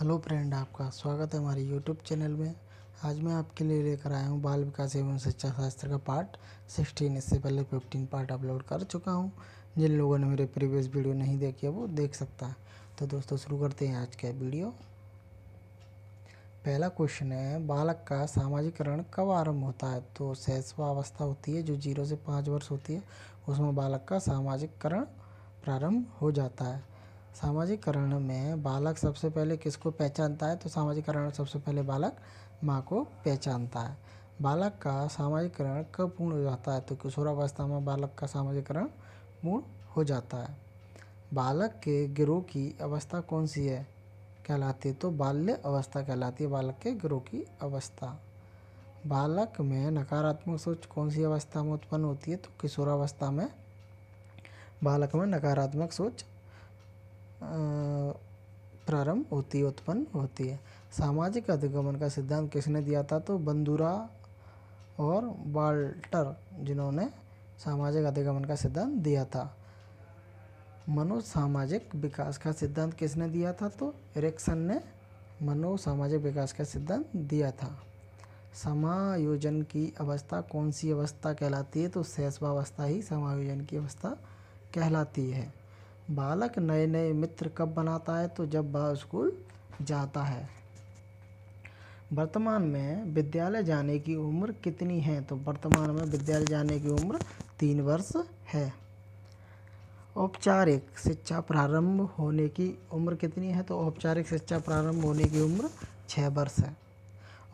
hello friend आपका स्वागत है हमारे यूट्यूब चैनल में आज मैं आपके लिए लेकर आया हूँ बाल विकास एवं शिक्षा शास्त्र का पार्ट सिक्सटीन इससे पहले फिफ्टीन पार्ट अपलोड कर चुका हूँ जिन लोगों ने मेरे प्रीवियस वीडियो नहीं देखी है वो देख सकता है तो दोस्तों शुरू करते हैं आज का वीडियो पहला क्वेश्चन है बालक का सामाजिकरण कब आरंभ होता है तो शैशवावस्था होती है जो जीरो से पाँच वर्ष होती है उसमें बालक का सामाजिककरण प्रारंभ हो जाता है सामाजिकरण में बालक सबसे पहले किसको पहचानता है तो सामाजिकरण सबसे पहले बालक माँ को पहचानता है बालक का सामाजिकरण कब पूर्ण हो जाता है तो किशोरावस्था में बालक का सामाजिकरण पूर्ण हो जाता है बालक के गिरोह की अवस्था कौन सी है कहलाती है तो बाल्य अवस्था कहलाती है बालक के गिरोह की अवस्था बालक में नकारात्मक सोच कौन सी अवस्था में उत्पन्न होती है तो किशोरावस्था में बालक में नकारात्मक सोच प्रारंभ होती है उत्पन्न होती है सामाजिक अधिगमन का सिद्धांत किसने दिया था तो बंदूरा और बाल्टर जिन्होंने सामाजिक अधिगमन का सिद्धांत दिया था मनोसामाजिक विकास का सिद्धांत किसने दिया था तो एरिक्सन ने मनोसामाजिक विकास का सिद्धांत दिया था समायोजन की अवस्था कौन सी अवस्था कहलाती है तो शैशवावस्था ही समायोजन की अवस्था कहलाती है बालक नए नए मित्र कब बनाता है तो जब वह स्कूल जाता है वर्तमान में विद्यालय जाने की उम्र कितनी है तो वर्तमान में विद्यालय जाने की उम्र तीन वर्ष है औपचारिक शिक्षा प्रारंभ होने की उम्र कितनी है तो औपचारिक शिक्षा प्रारंभ होने की उम्र छः वर्ष है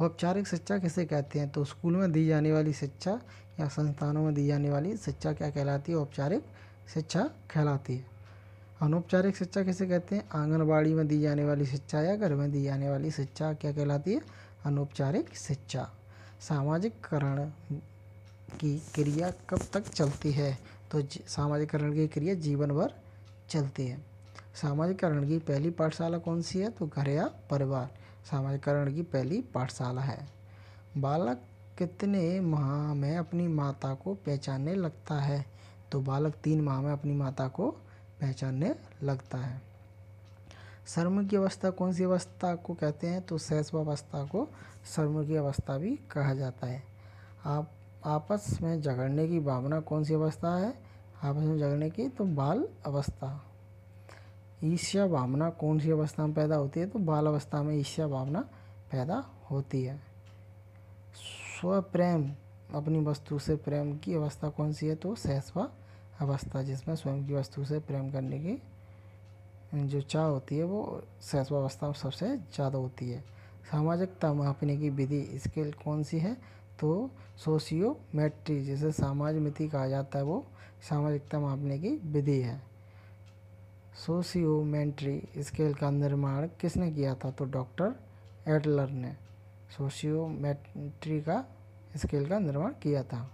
औपचारिक शिक्षा किसे कहते हैं तो स्कूल में दी जाने वाली शिक्षा या संस्थानों में दी जाने वाली शिक्षा क्या कहलाती है औपचारिक शिक्षा कहलाती है अनौपचारिक शिक्षा किसे कहते हैं आंगनबाड़ी में दी जाने वाली शिक्षा या घर में दी जाने वाली शिक्षा क्या कहलाती है अनौपचारिक शिक्षा सामाजिककरण की क्रिया कब तक चलती है तो सामाजिककरण की क्रिया जीवन भर चलती है सामाजिककरण की पहली पाठशाला कौन सी है तो घर या परिवार सामाजिककरण की पहली पाठशाला है बालक कितने माह में अपनी माता को पहचानने लगता है तो बालक तीन माह में अपनी माता को पहचानने लगता है सर्म की अवस्था कौन सी अवस्था को कहते हैं तो अवस्था को सर्म की अवस्था भी कहा जाता है आप आपस में झगड़ने की भावना कौन सी अवस्था है आपस में झगड़ने की तो बाल अवस्था ईर्ष्या भावना कौन सी अवस्था में पैदा होती है तो बाल अवस्था में ईर्ष्या भावना पैदा होती है स्वप्रेम अपनी वस्तु से प्रेम की अवस्था कौन सी है तो सहसवा अवस्था जिसमें स्वयं की वस्तु से प्रेम करने की जो चाह होती है वो अवस्था में सबसे ज़्यादा होती है सामाजिकता मापने की विधि स्केल कौन सी है तो सोशियोमेट्री जिसे सामाज मिति कहा जाता है वो सामाजिकता मापने की विधि है सोशियोमेट्री स्केल का निर्माण किसने किया था तो डॉक्टर एडलर ने सोशियोमेट्री का स्केल का निर्माण किया था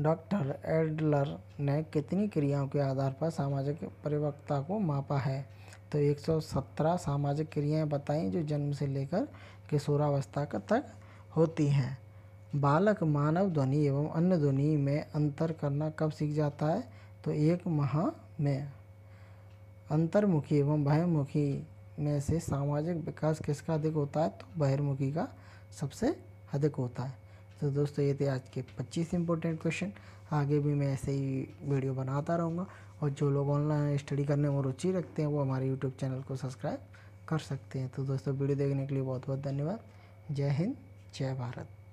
डॉक्टर एडलर ने कितनी क्रियाओं के आधार पर सामाजिक परिपक्वता को मापा है तो 117 सामाजिक क्रियाएं बताई जो जन्म से लेकर किशोरावस्था तक होती हैं बालक मानव ध्वनि एवं अन्य ध्वनि में अंतर करना कब सीख जाता है तो एक माह में अंतर्मुखी एवं बहिर्मुखी में से सामाजिक विकास किसका अधिक होता है तो बहिर्मुखी का सबसे अधिक होता है तो दोस्तों ये थे आज के 25 इंपॉर्टेंट क्वेश्चन आगे भी मैं ऐसे ही वीडियो बनाता रहूँगा और जो लोग ऑनलाइन स्टडी करने में रुचि रखते हैं वो हमारे यूट्यूब चैनल को सब्सक्राइब कर सकते हैं तो दोस्तों वीडियो देखने के लिए बहुत बहुत धन्यवाद जय हिंद जय भारत